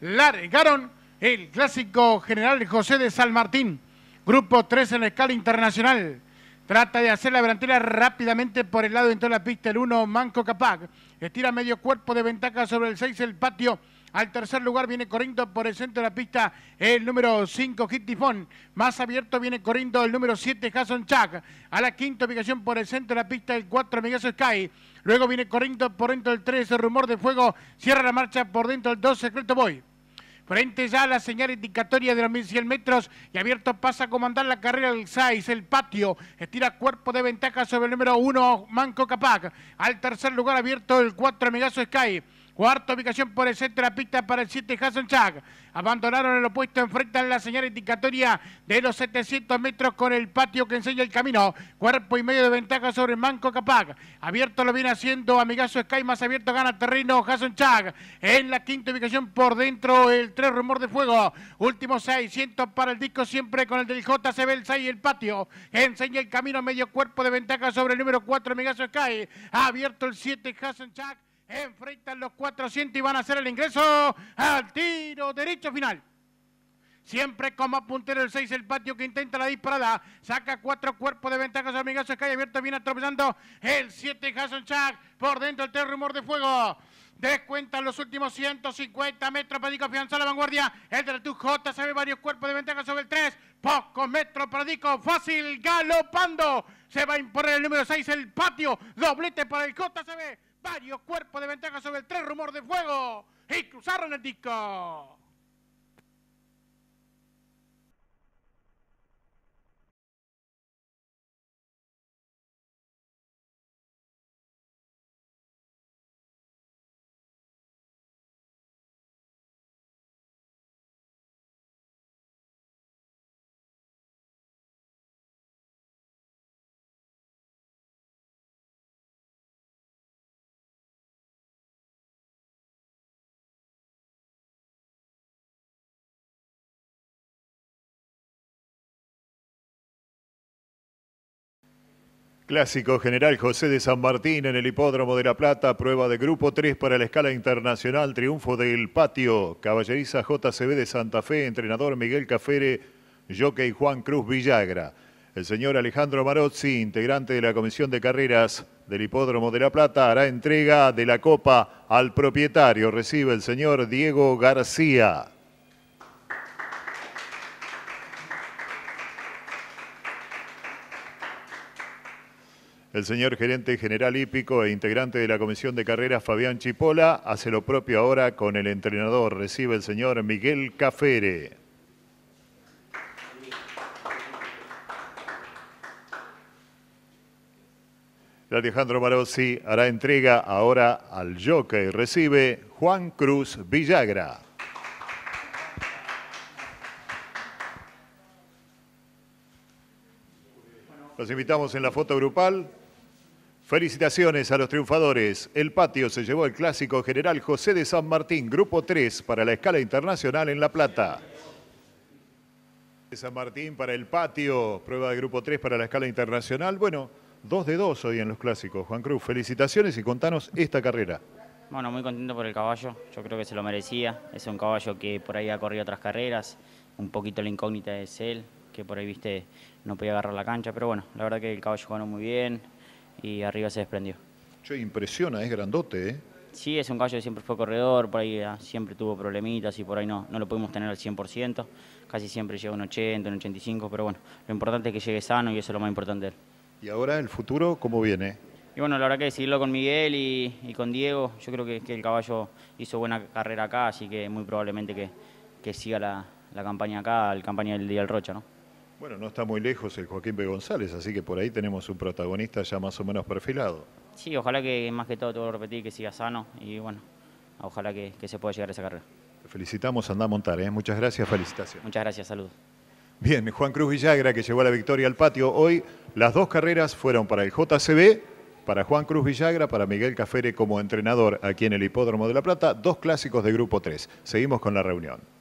largaron el clásico general José de San Martín. Grupo 3 en la escala internacional. Trata de hacer la delantera rápidamente por el lado dentro de la pista. El 1, Manco Capac. Estira medio cuerpo de ventaja sobre el 6, el patio. Al tercer lugar viene corriendo por el centro de la pista el número 5, Hit Más abierto viene corriendo el número 7, Jason Chak. A la quinta ubicación por el centro de la pista el 4, Miguel Sky. Luego viene corriendo por dentro el 3, el Rumor de Fuego. Cierra la marcha por dentro del 2, Secreto Boy. Frente ya a la señal indicatoria de los 1100 metros y abierto pasa a comandar la carrera del SAIS, el patio, estira cuerpo de ventaja sobre el número 1, Manco Capac. Al tercer lugar abierto el 4, Megaso Sky. Cuarta ubicación por el centro de la pista para el 7 Hasson Chag. Abandonaron el opuesto, enfrentan la señal indicatoria de los 700 metros con el patio que enseña el camino. Cuerpo y medio de ventaja sobre Manco Capac. Abierto lo viene haciendo Amigazo Sky, más abierto gana terreno Jason Chag. En la quinta ubicación por dentro el 3 Rumor de Fuego. Último 600 para el disco, siempre con el del JCB, el 6 el patio. Enseña el camino, medio cuerpo de ventaja sobre el número 4 Amigazo Sky. Abierto el 7 Hasson Chag. Enfrentan los 400 y van a hacer el ingreso al tiro derecho final. Siempre como puntero el 6, el patio que intenta la disparada. Saca cuatro cuerpos de ventaja sobre Miguel Calle Abierta. Viene atropellando el 7, Jason Chag Por dentro el terremoto de fuego. Descuentan los últimos 150 metros para Dico la vanguardia. El de la 2J varios cuerpos de ventaja sobre el 3. Pocos metros para Dico. Fácil, galopando. Se va a imponer el número 6, el patio. Doblete para el JCB varios cuerpos de ventaja sobre el tres rumor de fuego y cruzaron el disco. Clásico General José de San Martín en el Hipódromo de La Plata, prueba de Grupo 3 para la escala internacional, triunfo del patio, caballeriza JCB de Santa Fe, entrenador Miguel Cafere, jockey Juan Cruz Villagra. El señor Alejandro Marozzi, integrante de la Comisión de Carreras del Hipódromo de La Plata, hará entrega de la copa al propietario. Recibe el señor Diego García. El señor gerente general hípico e integrante de la Comisión de Carreras, Fabián Chipola, hace lo propio ahora con el entrenador. Recibe el señor Miguel Cafere. Alejandro Marozzi hará entrega ahora al jockey. Recibe Juan Cruz Villagra. Los invitamos en la foto grupal. Felicitaciones a los triunfadores. El patio se llevó el clásico general José de San Martín, grupo 3, para la escala internacional en La Plata. De San Martín para el patio, prueba de grupo 3 para la escala internacional. Bueno, 2 de 2 hoy en los clásicos. Juan Cruz, felicitaciones y contanos esta carrera. Bueno, muy contento por el caballo, yo creo que se lo merecía. Es un caballo que por ahí ha corrido otras carreras, un poquito la incógnita es él, que por ahí, viste, no podía agarrar la cancha, pero bueno, la verdad que el caballo ganó muy bien, y arriba se desprendió. Che, impresiona, es grandote, ¿eh? Sí, es un caballo que siempre fue corredor, por ahí ah, siempre tuvo problemitas y por ahí no, no lo pudimos tener al 100%, casi siempre llega un 80, un 85, pero bueno, lo importante es que llegue sano y eso es lo más importante de él. ¿Y ahora el futuro cómo viene? Y bueno, la verdad que decirlo con Miguel y, con Diego, yo creo que, que, el caballo hizo buena carrera acá, así que muy probablemente que, que siga la, la campaña acá, la campaña del Día del Rocha, ¿no? Bueno, no está muy lejos el Joaquín B. González, así que por ahí tenemos un protagonista ya más o menos perfilado. Sí, ojalá que más que todo, te a repetir, que siga sano y bueno, ojalá que, se pueda llegar a esa carrera. felicitamos, anda a montar, ¿eh? muchas gracias, felicitaciones. Muchas gracias, saludos. Bien, Juan Cruz Villagra que llevó la victoria al patio hoy, las dos carreras fueron para el JCB, para Juan Cruz Villagra, para Miguel Cafere como entrenador aquí en el Hipódromo de La Plata, dos clásicos de Grupo 3. Seguimos con la reunión.